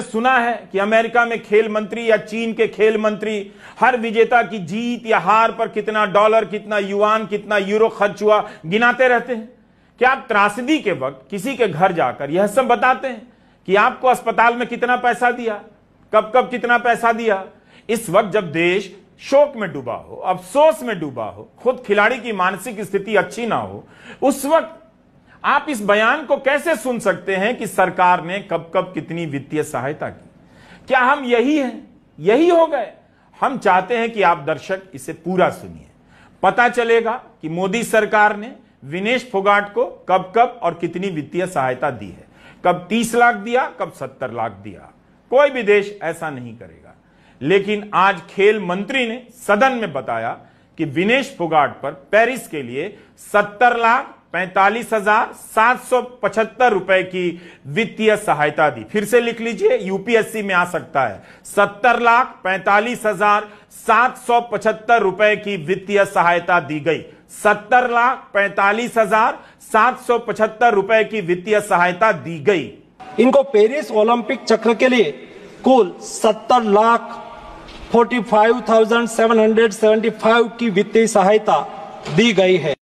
सुना है कि अमेरिका में खेल मंत्री या चीन के खेल मंत्री हर विजेता की जीत या हार पर कितना डॉलर कितना युआन कितना यूरो खर्च हुआ गिनाते रहते हैं क्या आप त्रासदी के वक्त किसी के घर जाकर यह सब बताते हैं कि आपको अस्पताल में कितना पैसा दिया कब कब कितना पैसा दिया इस वक्त जब देश शोक में डूबा हो अफसोस में डूबा हो खुद खिलाड़ी की मानसिक स्थिति अच्छी ना हो उस वक्त आप इस बयान को कैसे सुन सकते हैं कि सरकार ने कब कब कितनी वित्तीय सहायता की क्या हम यही हैं यही हो गए हम चाहते हैं कि आप दर्शक इसे पूरा सुनिए पता चलेगा कि मोदी सरकार ने विनेश फोगाट को कब कब और कितनी वित्तीय सहायता दी है कब तीस लाख दिया कब सत्तर लाख दिया कोई भी देश ऐसा नहीं करेगा लेकिन आज खेल मंत्री ने सदन में बताया कि विनेश फोगाट पर पेरिस के लिए सत्तर लाख पैंतालीस हजार सात सौ पचहत्तर रुपए की वित्तीय सहायता दी फिर से लिख लीजिए यूपीएससी में आ सकता है सत्तर लाख पैंतालीस हजार सात सौ पचहत्तर रुपए की वित्तीय सहायता दी गई सत्तर लाख पैंतालीस हजार सात सौ पचहत्तर रुपए की वित्तीय सहायता दी गई इनको पेरिस ओलंपिक चक्र के लिए कुल सत्तर lakh forty five thousand seven hundred seventy five की वित्तीय सहायता दी गई है